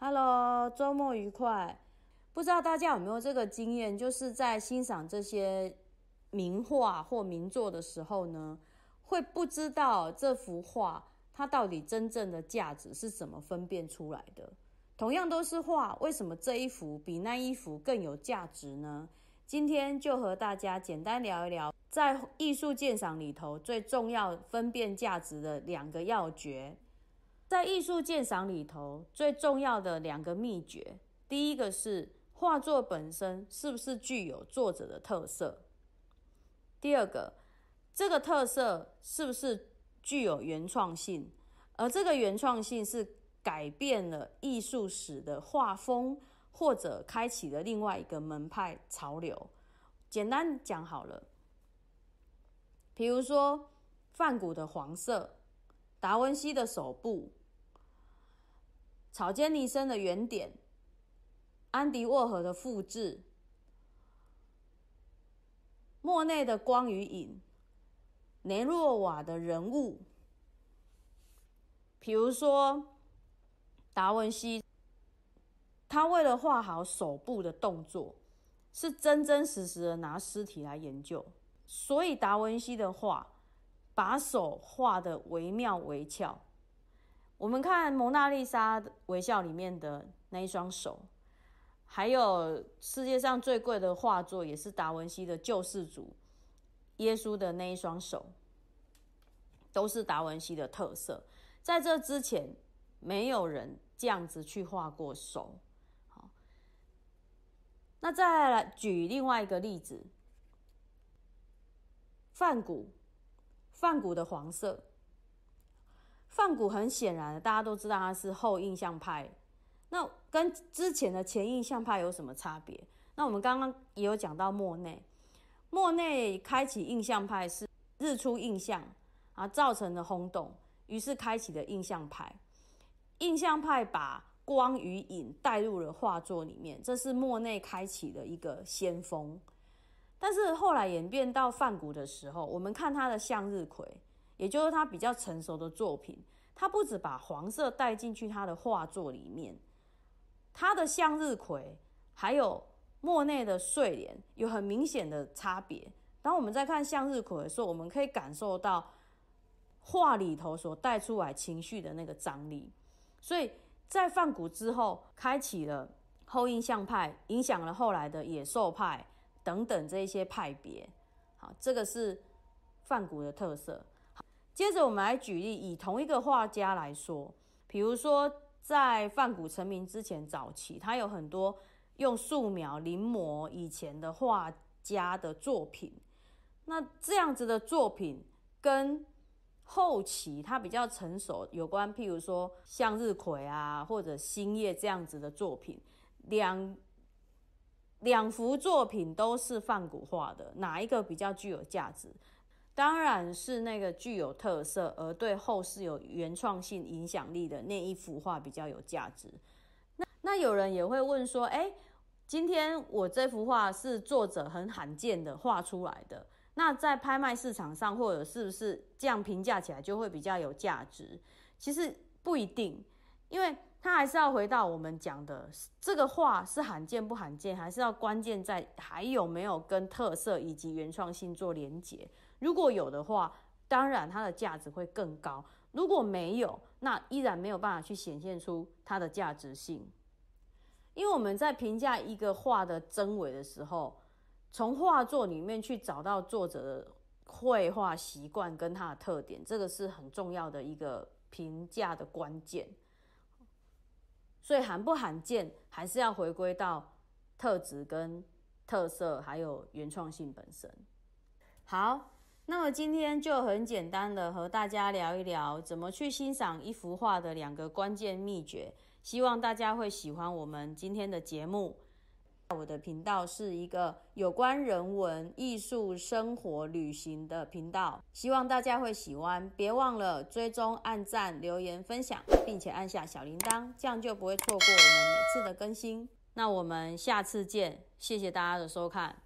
Hello，周末愉快。不知道大家有没有这个经验，就是在欣赏这些名画或名作的时候呢，会不知道这幅画它到底真正的价值是怎么分辨出来的。同样都是画，为什么这一幅比那一幅更有价值呢？今天就和大家简单聊一聊，在艺术鉴赏里头最重要分辨价值的两个要诀。在艺术鉴赏里头，最重要的两个秘诀，第一个是画作本身是不是具有作者的特色；第二个，这个特色是不是具有原创性，而这个原创性是改变了艺术史的画风，或者开启了另外一个门派潮流。简单讲好了，比如说梵谷的黄色，达文西的手部。草间弥生的原点，安迪沃荷的复制，莫内的光与影，雷诺瓦的人物，比如说达文西，他为了画好手部的动作，是真真实实的拿尸体来研究，所以达文西的画，把手画的惟妙惟肖。我们看《蒙娜丽莎》微笑里面的那一双手，还有世界上最贵的画作，也是达文西的《救世主》，耶稣的那一双手，都是达文西的特色。在这之前，没有人这样子去画过手。好，那再来举另外一个例子：泛古、泛古的黄色。梵谷很显然，大家都知道他是后印象派，那跟之前的前印象派有什么差别？那我们刚刚也有讲到莫内，莫内开启印象派是《日出印象》啊造成的轰动，于是开启的印象派，印象派把光与影带入了画作里面，这是莫内开启的一个先锋。但是后来演变到梵谷的时候，我们看他的向日葵。也就是他比较成熟的作品，他不止把黄色带进去他的画作里面，他的向日葵，还有莫内的睡莲有很明显的差别。当我们再看向日葵的时候，我们可以感受到画里头所带出来情绪的那个张力。所以在梵谷之后，开启了后印象派，影响了后来的野兽派等等这一些派别。好，这个是梵谷的特色。接着我们来举例，以同一个画家来说，比如说在范古成名之前早期，他有很多用素描临摹以前的画家的作品。那这样子的作品跟后期他比较成熟有关，譬如说向日葵啊或者星叶这样子的作品，两两幅作品都是范古画的，哪一个比较具有价值？当然是那个具有特色而对后世有原创性影响力的那一幅画比较有价值。那那有人也会问说，哎，今天我这幅画是作者很罕见的画出来的，那在拍卖市场上或者是不是这样评价起来就会比较有价值？其实不一定，因为它还是要回到我们讲的这个画是罕见不罕见，还是要关键在还有没有跟特色以及原创性做连结。如果有的话，当然它的价值会更高；如果没有，那依然没有办法去显现出它的价值性。因为我们在评价一个画的真伪的时候，从画作里面去找到作者的绘画习惯跟他的特点，这个是很重要的一个评价的关键。所以罕不罕见，还是要回归到特质、跟特色，还有原创性本身。好。那么今天就很简单的和大家聊一聊，怎么去欣赏一幅画的两个关键秘诀，希望大家会喜欢我们今天的节目。我的频道是一个有关人文、艺术、生活、旅行的频道，希望大家会喜欢。别忘了追踪、按赞、留言、分享，并且按下小铃铛，这样就不会错过我们每次的更新。那我们下次见，谢谢大家的收看。